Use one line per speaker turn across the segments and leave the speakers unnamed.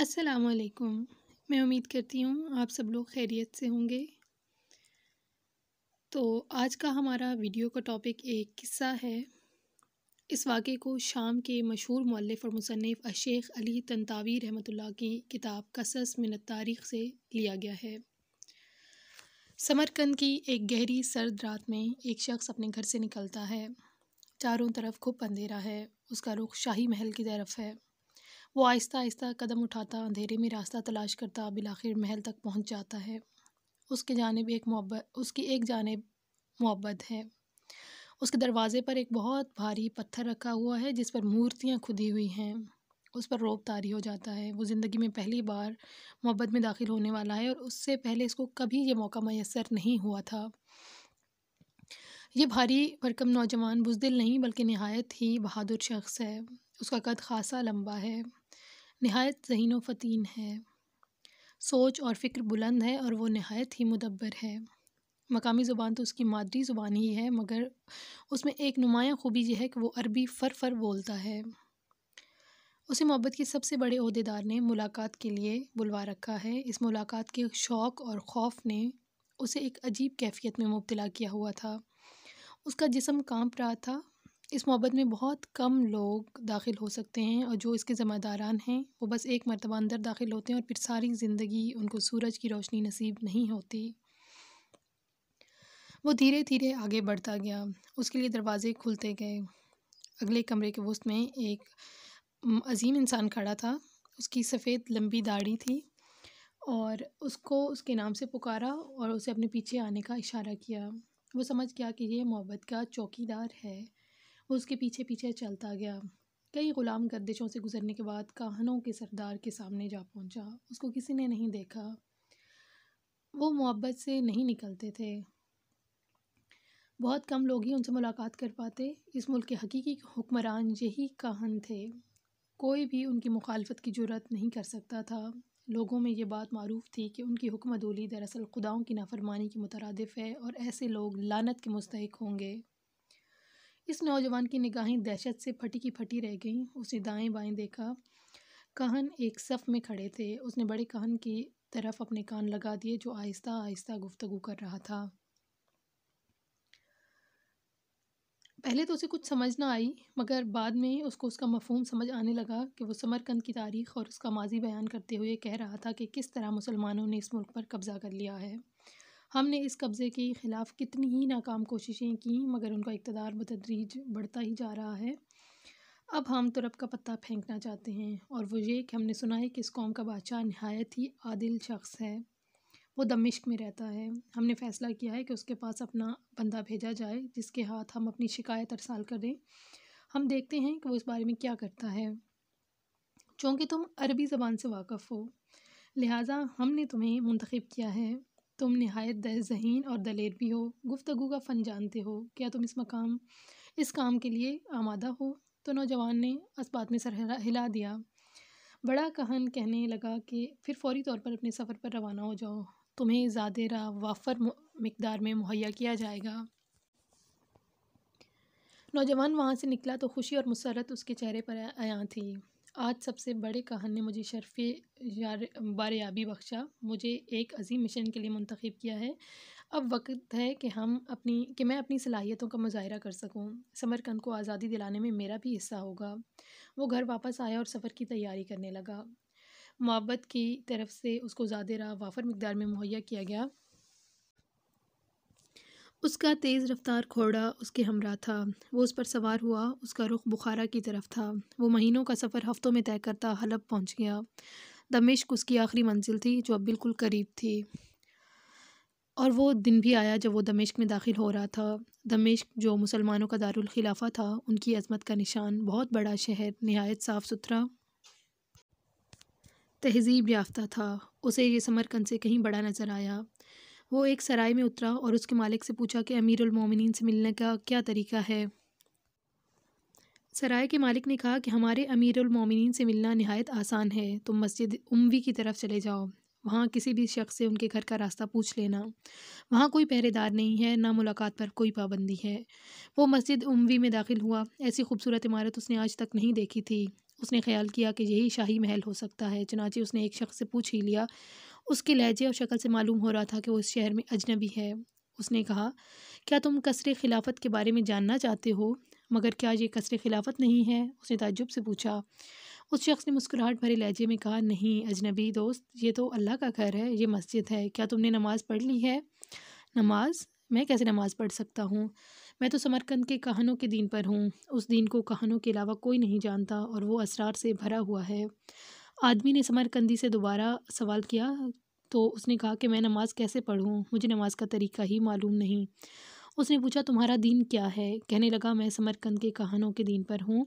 अस्सलाम वालेकुम मैं उम्मीद करती हूँ आप सब लोग खैरियत से होंगे तो आज का हमारा वीडियो का टॉपिक एक किस्सा है इस वाक़े को शाम के मशहूर मौलफ और मुसनफ़ अशेख अली तनतावी रहमतुल्लाह की किताब कसस मिन तारीख से लिया गया है समरकंद की एक गहरी सर्द रात में एक शख्स अपने घर से निकलता है चारों तरफ खूब अंधेरा है उसका रुख शाही महल की तरफ है वो आहिस्ता आहिस्ता कदम उठाता अंधेरे में रास्ता तलाश करता बिलाखिर महल तक पहुंच जाता है उसके जानब एक मोहब्बत उसकी एक जानब मोहब्बत है उसके दरवाज़े पर एक बहुत भारी पत्थर रखा हुआ है जिस पर मूर्तियाँ खुदी हुई हैं उस पर रोब तारी हो जाता है वो ज़िंदगी में पहली बार मोहब्बत में दाखिल होने वाला है और उससे पहले इसको कभी ये मौका मैसर नहीं हुआ था ये भारी भरकम नौजवान बुजदिल नहीं बल्कि नहायत ही बहादुर शख्स है उसका कद खासा लंबा है नहायत जहन फ़तीन है सोच और फ़िक्र बुलंद है और वो नहायत ही मुदबर है मकामी ज़ुबान तो उसकी मादरी ज़ुबान ही है मगर उसमें एक नुमाया खूबी यह है कि वो अरबी फ़र फ़र बोलता है उसे मोहब्बत के सबसे बड़े अहदेदार ने मुलाकात के लिए बुलवा रखा है इस मुलाकात के शौक़ और खौफ ने उसे एक अजीब कैफियत में मुबतला किया हुआ था उसका जिसम कांप रहा था इस मोहब्बत में बहुत कम लोग दाखिल हो सकते हैं और जो इसके ज़िम्मेदारान हैं वो बस एक मरतबा अंदर दाखिल होते हैं और फिर सारी ज़िंदगी उनको सूरज की रोशनी नसीब नहीं होती वो धीरे धीरे आगे बढ़ता गया उसके लिए दरवाज़े खुलते गए अगले कमरे के वस्त में एक अजीम इंसान खड़ा था उसकी सफ़ेद लंबी दाढ़ी थी और उसको उसके नाम से पुकारा और उसे अपने पीछे आने का इशारा किया वो समझ गया कि ये मोहब्बत का चौकीदार है वो उसके पीछे पीछे चलता गया कई ग़ुलाम गर्दिशों से गुज़रने के बाद काहनों के सरदार के सामने जा पहुंचा उसको किसी ने नहीं देखा वो मोहब्बत से नहीं निकलते थे बहुत कम लोग ही उनसे मुलाकात कर पाते इस मुल्क के हकीकी हुक्मरान यही काहन थे कोई भी उनकी मुखालफत की जरूरत नहीं कर सकता था लोगों में ये बात मरूफ थी कि उनकी हुक्मदोली दरअसल खुदाओं की नाफरमानी के मुतरदफ़ है और ऐसे लोग लानत के मुस्तक होंगे इस नौजवान की निगाहें दहशत से फटी की फटी रह गईं उसने दाएं बाएं देखा कहन एक सफ़ में खड़े थे उसने बड़े कहन की तरफ अपने कान लगा दिए जो आहिस्ता आहिस्ता गुफ्तगु कर रहा था पहले तो उसे कुछ समझ ना आई मगर बाद में उसको उसका मफहम समझ आने लगा कि वो समरकंद की तारीख और उसका माजी बयान करते हुए कह रहा था कि किस तरह मुसलमानों ने इस मुल्क पर कब्ज़ा कर लिया है हमने इस कब्ज़े के ख़िलाफ़ कितनी ही नाकाम कोशिशें कं मगर उनका इकतदार बतदरीज बढ़ता ही जा रहा है अब हम तुरप का पत्ता फेंकना चाहते हैं और वो ये कि हमने सुना है कि इस कौम का बादशाह नहायत ही आदिल शख्स है वो दमिश्क में रहता है हमने फ़ैसला किया है कि उसके पास अपना बंदा भेजा जाए जिसके हाथ हम अपनी शिकायत अरसाल करें हम देखते हैं कि वो इस बारे में क्या करता है चूँकि तुम अरबी ज़बान से वाकफ़ हो लिहाजा हमने तुम्हें मंतखब किया है तुम नहायत जहीन और दलेर भी हो गुफ्तगु का फ़न जानते हो क्या तुम इस मकाम इस काम के लिए आमादा हो तो नौजवान ने इस्बात में सर हिला दिया बड़ा कहन कहने लगा कि फिर फौरी तौर पर अपने सफ़र पर रवाना हो जाओ तुम्हें ज़्यादा रा वाफर मकदार में मुहैया किया जाएगा नौजवान वहाँ से निकला तो खुशी और मुसरत उसके चेहरे पर आया थी आज सबसे बड़े कहन ने मुझे शर्फ़ यार बारयाबी बख्शा मुझे एक अजीम मिशन के लिए मंतखब किया है अब वक्त है कि हम अपनी कि मैं अपनी सलाहियतों का मुजाहरा कर सकूं समरकंद को आज़ादी दिलाने में मेरा भी हिस्सा होगा वो घर वापस आया और सफ़र की तैयारी करने लगा मुआबत की तरफ से उसको ज़्यादा राह वाफर मकदार में मुहैया किया गया उसका तेज़ रफ़्तार घोड़ा उसके हमरा था वो उस पर सवार हुआ उसका रुख बुखारा की तरफ था वो महीनों का सफ़र हफ़्तों में तय करता हलब पहुंच गया दमिश्क उसकी आखिरी मंजिल थी जो अब बिल्कुल करीब थी और वो दिन भी आया जब वो दमिश्क में दाखिल हो रहा था दमिश्क जो मुसलमानों का खिलाफा था उनकी अजमत का निशान बहुत बड़ा शहर नहायत साफ़ सुथरा तहजीब याफ्ता था उसे ये समरकंद से कहीं बड़ा नज़र आया वो एक सराय में उतरा और उसके मालिक से पूछा कि अमीर उलमोमिन से मिलने का क्या तरीका है सराय के मालिक ने कहा कि हमारे अमीर उलमोमिन से मिलना नहायत आसान है तुम तो मस्जिद उमवी की तरफ चले जाओ वहाँ किसी भी शख्स से उनके घर का रास्ता पूछ लेना वहाँ कोई पहरेदार नहीं है ना मुलाकात पर कोई पाबंदी है वो मस्जिद उमवी में दाखिल हुआ ऐसी खूबसूरत इमारत उसने आज तक नहीं देखी थी उसने ख्याल किया कि यही शाही महल हो सकता है चनाचे उसने एक शख्स से पूछ ही लिया उसके लहजे और शक्ल से मालूम हो रहा था कि वो इस शहर में अजनबी है उसने कहा क्या तुम कसर खिलाफत के बारे में जानना चाहते हो मगर क्या ये कसर खिलाफत नहीं है उसने ताजुब से पूछा उस शख्स ने मुस्कुराहट भरे लहजे में कहा नहीं अजनबी दोस्त ये तो अल्लाह का घर है ये मस्जिद है क्या तुमने नमाज़ पढ़ ली है नमाज मैं कैसे नमाज़ पढ़ सकता हूँ मैं तो समरकंद के कहानों के दिन पर हूँ उस दिन को कहानों के अलावा कोई नहीं जानता और वो असरार से भरा हुआ है आदमी ने समरकंदी से दोबारा सवाल किया तो उसने कहा कि मैं नमाज़ कैसे पढ़ूँ मुझे नमाज का तरीका ही मालूम नहीं उसने पूछा तुम्हारा दीन क्या है कहने लगा मैं समरकंद के कहानों के दीन पर हूँ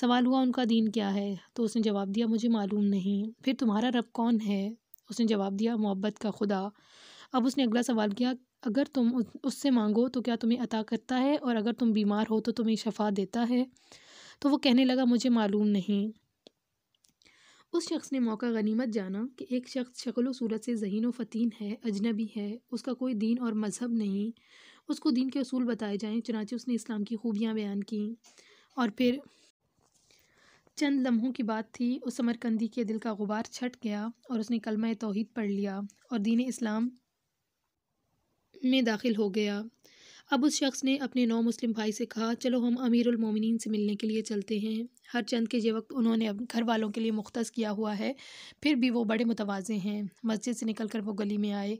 सवाल हुआ उनका दीन क्या है तो उसने जवाब दिया मुझे मालूम नहीं फिर तुम्हारा रब कौन है उसने जवाब दिया मोहब्बत का खुदा अब उसने अगला सवाल किया अगर तुम उससे मांगो तो क्या तुम्हें अता करता है और अगर तुम बीमार हो तो तुम्हें शफा देता है तो वो कहने लगा मुझे मालूम नहीं उस शख्स ने मौका गनीमत जाना कि एक शख्स शक्ल व सूरत से जहीन व फ़तीन है अजनबी है उसका कोई दीन और मज़हब नहीं उसको दीन के असूल बताए जाएँ चुनाचे उसने इस्लाम की खूबियाँ बयान की और फिर चंद लम्हों की बात थी उस समरकंदी के दिल का गुबार छट गया और उसने कलमा तोहद पढ़ लिया और दीन इस्लाम में दाखिल हो गया अब उस शख्स ने अपने नौ मुस्लिम भाई से कहा चलो हम अमीरमिन से मिलने के लिए चलते हैं हर चंद के ये वक्त उन्होंने अब घर वालों के लिए मुख्त किया हुआ है फिर भी वो बड़े मुतवाज़े हैं मस्जिद से निकल कर वो गली में आए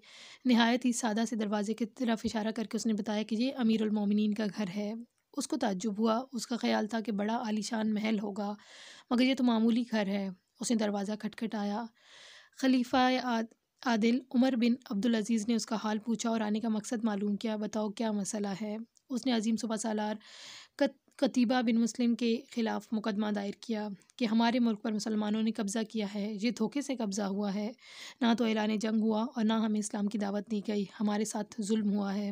नहायत ही सादा से दरवाजे की तरफ इशारा करके उसने बताया कि ये अमीरमिन का घर है उसको ताज्जुब हुआ उसका ख्याल था कि बड़ा आलिशान महल होगा मगर ये तो मामूली घर है उसने दरवाज़ा खटखटाया खलीफा आद आदिल उमर बिन अब्दुल अज़ीज़ ने उसका हाल पूछा और आने का मकसद मालूम किया बताओ क्या मसला है उसने अजीम सुबह सालार कतीबा बिन मुस्लिम के ख़िलाफ़ मुकदमा दायर किया कि हमारे मुल्क पर मुसलमानों ने कब्ज़ा किया है ये धोखे से कब्ज़ा हुआ है ना तो ऐलान जंग हुआ और ना हमें इस्लाम की दावत दी गई हमारे साथ जुल्म हुआ है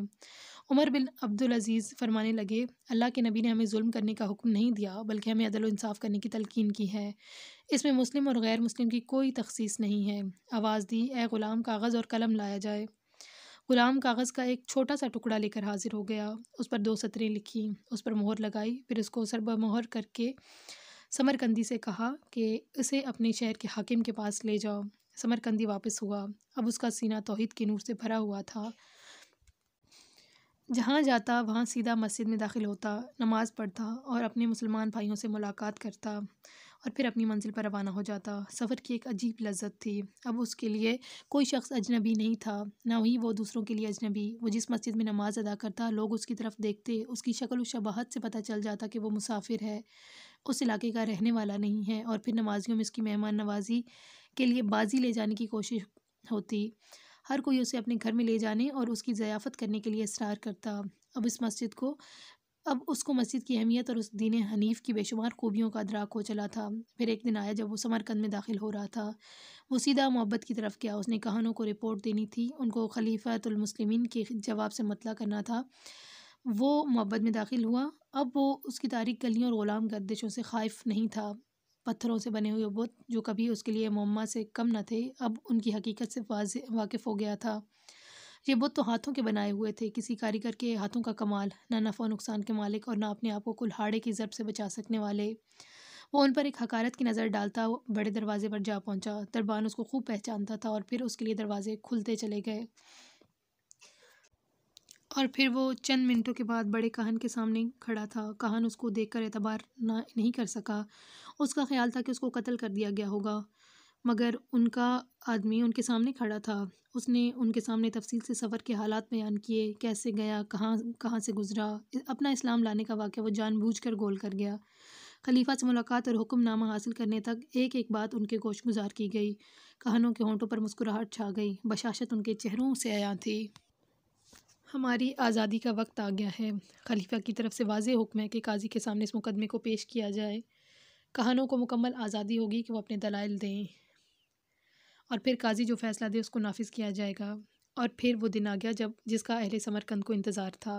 उमर बिन अब्दुल अज़ीज़ फरमाने लगे अल्लाह के नबी ने हमें जुल्म करने का हुक्म नहीं दिया बल्कि हमें अदल इंसाफ़ करने की तलकिन की है इसमें मुस्लिम और गैर मुस्लिम की कोई तखसीस नहीं है आवाज़ दी ए ग़ुलाम कागज़ और कलम लाया जाए गुलाम कागज़ का एक छोटा सा टुकड़ा लेकर हाजिर हो गया उस पर दो सतरें लिखी उस पर मोहर लगाई फिर उसको सरब मोहर करके समरकंदी से कहा कि इसे अपने शहर के हाकिम के पास ले जाओ समरकंदी वापस हुआ अब उसका सीना तोहद के नूर से भरा हुआ था जहाँ जाता वहाँ सीधा मस्जिद में दाखिल होता नमाज़ पढ़ता और अपने मुसलमान भाइयों से मुलाकात करता और फिर अपनी मंजिल पर रवाना हो जाता सफ़र की एक अजीब लज्जत थी अब उसके लिए कोई शख्स अजनबी नहीं था ना ही वो दूसरों के लिए अजनबी वो जिस मस्जिद में नमाज़ अदा करता लोग उसकी तरफ देखते उसकी शक्ल व शबाहत से पता चल जाता कि वो मुसाफिर है उस इलाके का रहने वाला नहीं है और फिर नमाजियों में उसकी मेहमान नवाजी के लिए बाजी ले जाने की कोशिश होती हर कोई उसे अपने घर में ले जाने और उसकी ज़ियाफ़त करने के लिए इसरार करता अब इस मस्जिद को अब उसको मस्जिद की अहमियत और उस दीन हनीफ की बेशुमार खूबियों का अदराक हो चला था फिर एक दिन आया जब वो समरकंद में दाखिल हो रहा था वो सीधा मोहब्बत की तरफ गया उसने कहानों को रिपोर्ट देनी थी उनको खलीफातुलमसलिमिन के जवाब से मतला करना था वो मोहब्बत में दाखिल हुआ अब वो उसकी तारीख गलियों और ग़ुलाम गर्दिशों से खाइफ नहीं था पत्थरों से बने हुए बुत जो कभी उसके लिए मम्मा से कम न थे अब उनकी हकीकत से वाज वाकिफ़ हो गया था ये बुत तो हाथों के बनाए हुए थे किसी कारीगर के हाथों का कमाल ना नफ़ा नुकसान के मालिक और ना अपने आप को कुल्हाड़े की ज़रब से बचा सकने वाले वो उन पर एक हकारत की नज़र डालता बड़े दरवाजे पर जा पहुंचा दरबान उसको खूब पहचानता था और फिर उसके लिए दरवाजे खुलते चले गए और फिर वो चंद मिनटों के बाद बड़े कहन के सामने खड़ा था कहन उसको देखकर एतबार ना नहीं कर सका उसका ख्याल था कि उसको कत्ल कर दिया गया होगा मगर उनका आदमी उनके सामने खड़ा था उसने उनके सामने तफसील से सफ़र के हालात बयान किए कैसे गया कहाँ कहाँ से गुजरा अपना इस्लाम लाने का वाक़ वो जानबूझ कर गोल कर गया खलीफा से मुलाकात और हुक्मनामा हासिल करने तक एक एक बात उनके गोश गुजार की गई कहानों के होंठों पर मुस्कुराहट छा गई बशाशत उनके चेहरों से आया थी हमारी आज़ादी का वक्त आ गया है खलीफा की तरफ से वाज हुक्म है कि काजी के सामने इस मुकदमे को पेश किया जाए कहानों को मुकम्मल आज़ादी होगी कि वो अपने दलाइल दें और फिर काजी जो फ़ैसला दे उसको नाफिज किया जाएगा और फिर वो दिन आ गया जब जिसका अहले समरकंद को इंतज़ार था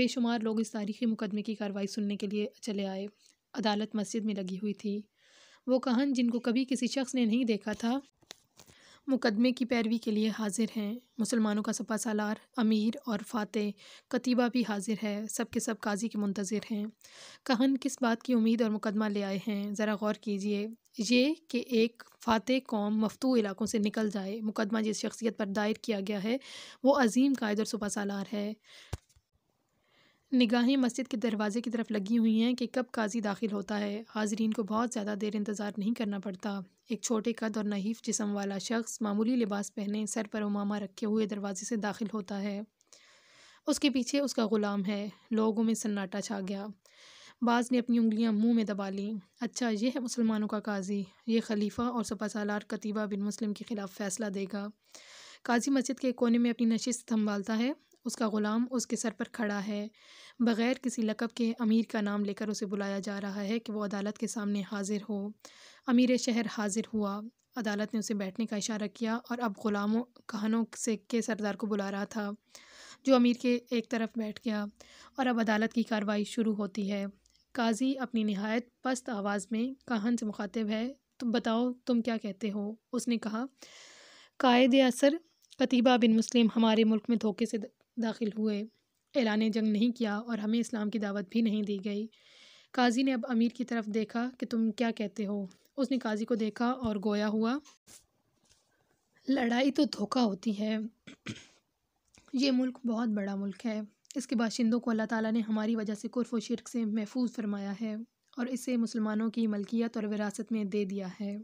बेशुमार लोग इस तारीख़ी मुकदमे की कार्रवाई सुनने के लिए चले आए अदालत मस्जिद में लगी हुई थी वो कहन जिनको कभी किसी शख्स ने नहीं देखा था मुकदमे की पैरवी के लिए हाजिर हैं मुसलमानों का सपा सालार अमीर और फातह कतीबा भी हाजिर है सब के सब काजी के मुंतज़र हैं कहन किस बात की उम्मीद और मुकदमा ले आए हैं ज़रा गौर कीजिए ये कि एक फातह कौम मफतू इलाकों से निकल जाए मुकदमा जिस शख्सियत पर दायर किया गया है वो अजीम कायद और सपा सालार है निगाहें मस्जिद के दरवाजे की तरफ लगी हुई हैं कि कब काजी दाखिल होता है हाजरीन को बहुत ज़्यादा देर इंतज़ार नहीं करना पड़ता एक छोटे कद और नहीफ जिसम वाला शख्स मामूली लिबास पहने सर पर उमामा रखे हुए दरवाजे से दाखिल होता है उसके पीछे उसका ग़ुलाम है लोगों में सन्नाटा छा गया बाज़ ने अपनी उंगलियां मुंह में दबा लीं अच्छा ये है मुसलमानों का काजी ये खलीफा और सपा सालार कतीबा बिन मुस्लिम के ख़िलाफ़ फ़ैसला देगा काजी मस्जिद के कोने में अपनी नशिस्त संभालता है उसका ग़ुलाम उसके सर पर खड़ा है बग़ैर किसी लकब के अमीर का नाम लेकर उसे बुलाया जा रहा है कि वो अदालत के सामने हाज़िर हो अमीर शहर हाज़िर हुआ अदालत ने उसे बैठने का इशारा किया और अब ग़ुलामों कहानों से के सरदार को बुला रहा था जो अमीर के एक तरफ बैठ गया और अब अदालत की कार्रवाई शुरू होती है काजी अपनी नहायत पस्त आवाज़ में कहान से मुखातिब है तुम बताओ तुम क्या कहते हो उसने कहा कायद असर कतीबा बिन मुस्लिम हमारे मुल्क में धोखे से दाखिल हुए ऐलान जंग नहीं किया और हमें इस्लाम की दावत भी नहीं दी गई काजी ने अब अमीर की तरफ देखा कि तुम क्या कहते हो उसने काजी को देखा और गोया हुआ लड़ाई तो धोखा होती है ये मुल्क बहुत बड़ा मुल्क है इसके बाशिंदों को अल्लाह ताला ने हमारी वजह से कुर्फ व शिरक से महफूज फरमाया है और इसे मुसलमानों की मलकियत और विरासत में दे दिया है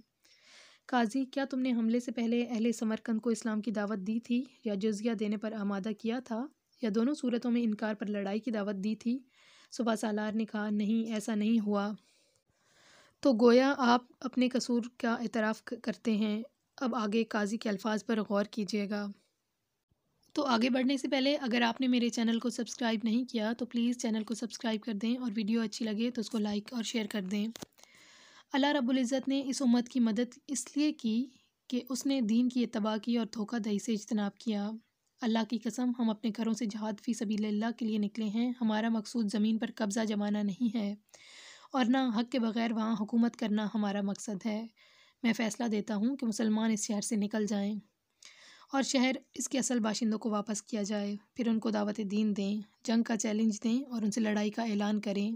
काजी क्या तुमने हमले से पहले अहले समरकंद को इस्लाम की दावत दी थी या जजिया देने पर आमादा किया था या दोनों सूरतों में इनकार पर लड़ाई की दावत दी थी सुबह सालार ने कहा नहीं ऐसा नहीं हुआ तो गोया आप अपने कसूर का एतराफ़ करते हैं अब आगे काजी के अल्फाज पर गौर कीजिएगा तो आगे बढ़ने से पहले अगर आपने मेरे चैनल को सब्सक्राइब नहीं किया तो प्लीज़ चैनल को सब्सक्राइब कर दें और वीडियो अच्छी लगे तो उसको लाइक और शेयर कर दें अल्लाह इज़्ज़त ने इस उम्मत की मदद इसलिए की कि उसने दीन की इतबा की और धोखाधड़ी से इजतनाब किया अल्लाह की कसम हम अपने घरों से जहाद फ़ी सबील्ला के लिए निकले हैं हमारा मकसूद ज़मीन पर कब्ज़ा जमाना नहीं है और ना हक के बग़ैर वहाँ हुकूमत करना हमारा मकसद है मैं फ़ैसला देता हूँ कि मुसलमान इस शहर से निकल जाएँ और शहर इसके असल बाशिंदों को वापस किया जाए फिर उनको दावत दीन दें जंग का चैलेंज दें और उनसे लड़ाई का ऐलान करें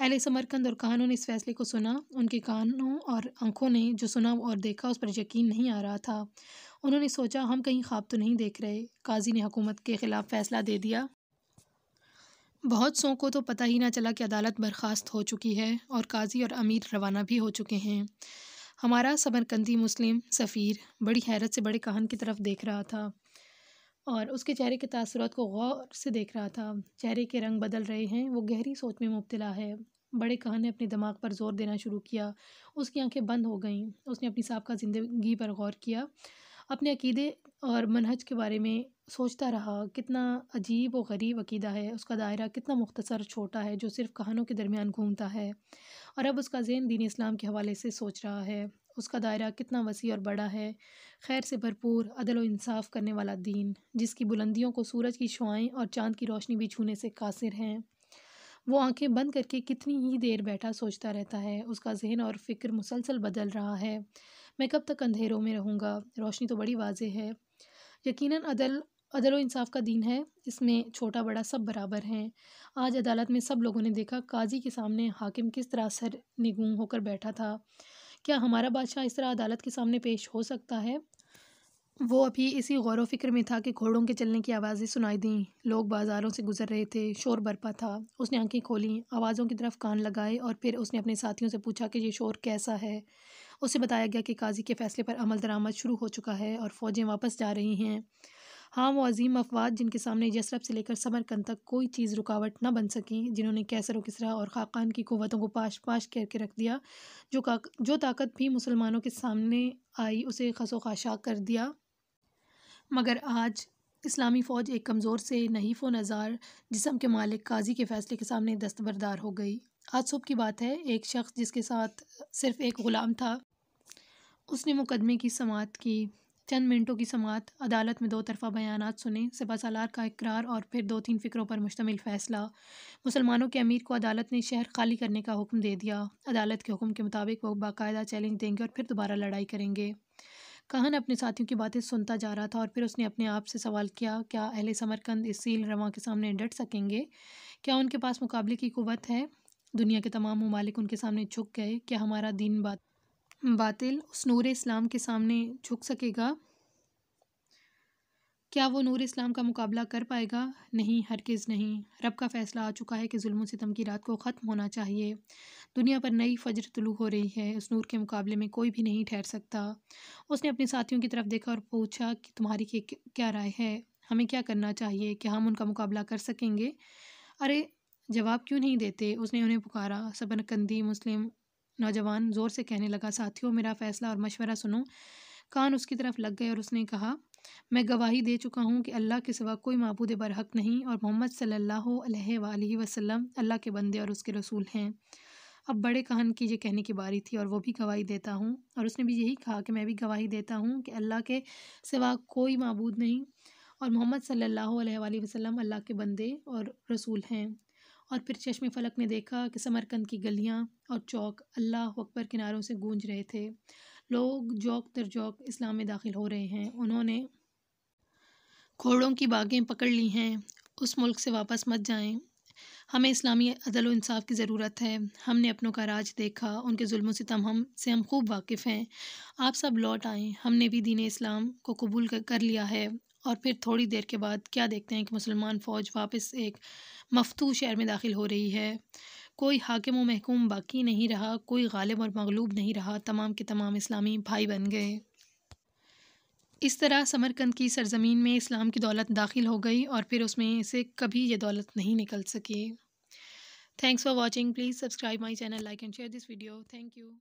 अहले समरकंद और कहानों ने इस फैसले को सुना उनके कानों और आंखों ने जो सुना और देखा उस पर यकीन नहीं आ रहा था उन्होंने सोचा हम कहीं ख्वाब तो नहीं देख रहे काजी ने हुकूमत के ख़िलाफ़ फ़ैसला दे दिया बहुत सौ को तो पता ही ना चला कि अदालत बर्खास्त हो चुकी है और काजी और अमीर रवाना भी हो चुके हैं हमारा समरकंदी मुस्लिम सफ़ीर बड़ी हैरत से बड़े कहान की तरफ देख रहा था और उसके चेहरे के तसरत को गौर से देख रहा था चेहरे के रंग बदल रहे हैं वो गहरी सोच में मुबतला है बड़े कहा ने अपने दिमाग पर जोर देना शुरू किया उसकी आंखें बंद हो गईं उसने अपनी का ज़िंदगी पर गौर किया अपने अकीदे और मनहज के बारे में सोचता रहा कितना अजीब व गरीब अकीदा है उसका दायरा कितना मुख्तसर छोटा है जो सिर्फ कहानों के दरमियान घूमता है और अब उसका जेन दीन इस्लाम के हवाले से सोच रहा है उसका दायरा कितना वसी और बड़ा है खैर से भरपूर अदल इंसाफ करने वाला दीन जिसकी बुलंदियों को सूरज की शुआएँ और चाँद की रोशनी भी छूने से कासिर हैं वो आंखें बंद करके कितनी ही देर बैठा सोचता रहता है उसका जहन और फिक्र मुसलसल बदल रहा है मैं कब तक अंधेरों में रहूँगा रोशनी तो बड़ी वाज है यकीनन अदल अदल व इंसाफ का दिन है इसमें छोटा बड़ा सब बराबर हैं आज अदालत में सब लोगों ने देखा काजी के सामने हाकिम किस तरह सर निगूम होकर बैठा था क्या हमारा बादशाह इस तरह अदालत के सामने पेश हो सकता है वो अभी इसी गौर फिक्र में था कि घोड़ों के चलने की आवाज़ें सुनाई दीं लोग बाज़ारों से गुजर रहे थे शोर बरपा था उसने आंखें खोलीं आवाज़ों की तरफ कान लगाए और फिर उसने अपने साथियों से पूछा कि ये शोर कैसा है उसे बताया गया कि काजी के फैसले पर अमल दरामद शुरू हो चुका है और फ़ौजें वापस जा रही हैं वो अजीम अफवाद जिनके सामने यसरफ से लेकर समरकंद तक कोई चीज़ रुकावट ना बन सकी जिन्होंने कैसर किसरा और खाकान की क़वतों को पाश पाश करके रख दिया जो का जो ताकत भी मुसलमानों के सामने आई उसे खसो खाशा कर दिया मगर आज इस्लामी फ़ौज एक कमज़ोर से नहीफ़ व नज़ार जिसम के मालिक काजी के फ़ैसले के सामने दस्तबरदार हो गई आज सुबह की बात है एक शख्स जिसके साथ सिर्फ़ एक ग़ुलाम था उसने मुकदमे की समात की चंद मिनटों की समात अदालत में दो तरफा बयान सुने सिपा सालार का इकरार और फिर दो तीन फ़िक्रों पर मुश्तमिल फ़ैसला मुसलमानों के अमीर को अदालत ने शहर खाली करने का हुक्म दे दिया अदालत के हुक्म के मुताबिक वो बाकायदा चैलेंज देंगे और फिर दोबारा लड़ाई करेंगे कहन अपने साथियों की बातें सुनता जा रहा था और फिर उसने अपने आप से सवाल किया क्या अहले समरकंद इस सील रवा के सामने डट सकेंगे क्या उनके पास मुकाबले की कुवत है दुनिया के तमाम ममालिक उनके सामने झुक गए क्या हमारा दिन बात बातिल उस नूर इस्लाम के सामने झुक सकेगा क्या वो नूर इस्लाम का मुकाबला कर पाएगा नहीं हरगिज़ नहीं रब का फ़ैसला आ चुका है कि जुल्म सितम की रात को ख़त्म होना चाहिए दुनिया पर नई फजर तुलू हो रही है उस नूर के मुकाबले में कोई भी नहीं ठहर सकता उसने अपने साथियों की तरफ देखा और पूछा कि तुम्हारी क्या राय है हमें क्या करना चाहिए कि हम उनका मुकाबला कर सकेंगे अरे जवाब क्यों नहीं देते उसने उन्हें पुकारा सबनकंदी मुस्लिम नौजवान ज़ोर से कहने लगा साथियों मेरा फ़ैसला और मशवरा सुनो कान उसकी तरफ लग गए और उसने कहा मैं गवाही दे चुका हूँ कि अल्लाह के सिवा कोई मबूद बरहक नहीं और मोहम्मद सल्ला वसलम अल्लाह के बंदे और उसके रसूल हैं अब बड़े कहन की ये कहने की बारी थी और वो भी गवाही देता हूँ और उसने भी यही कहा कि मैं भी गवाही देता हूँ कि अल्लाह के सिवा कोई मबूद नहीं और मोहम्मद सल्लल्लाहु अलैहि वसल्लम अल्लाह के बंदे और रसूल हैं और फिर चश्मे फलक ने देखा कि समरकंद की गलियाँ और चौक अल्लाह अकबर किनारों से गूंज रहे थे लोग जौक दर जौक इस्लाम में दाखिल हो रहे हैं उन्होंने घोड़ों की बागें पकड़ ली हैं उस मुल्क से वापस मत जाएं हमें इस्लामी अदल इंसाफ की ज़रूरत है हमने अपनों का राज देखा उनके म से हम से हम खूब वाकिफ़ हैं आप सब लौट आएँ हमने भी दीन इस्लाम को कबूल कर लिया है और फिर थोड़ी देर के बाद क्या देखते हैं कि मुसलमान फ़ौज वापस एक मफतू शहर में दाखिल हो रही है कोई हाकिम व महकूम बाकी नहीं रहा कोई गालिब और मगलूब नहीं रहा तमाम के तमाम इस्लामी भाई बन गए इस तरह समरकंद की सरजमीन में इस्लाम की दौलत दाखिल हो गई और फिर उसमें से कभी ये दौलत नहीं निकल सकी thanks for watching please subscribe my channel like and share this video thank you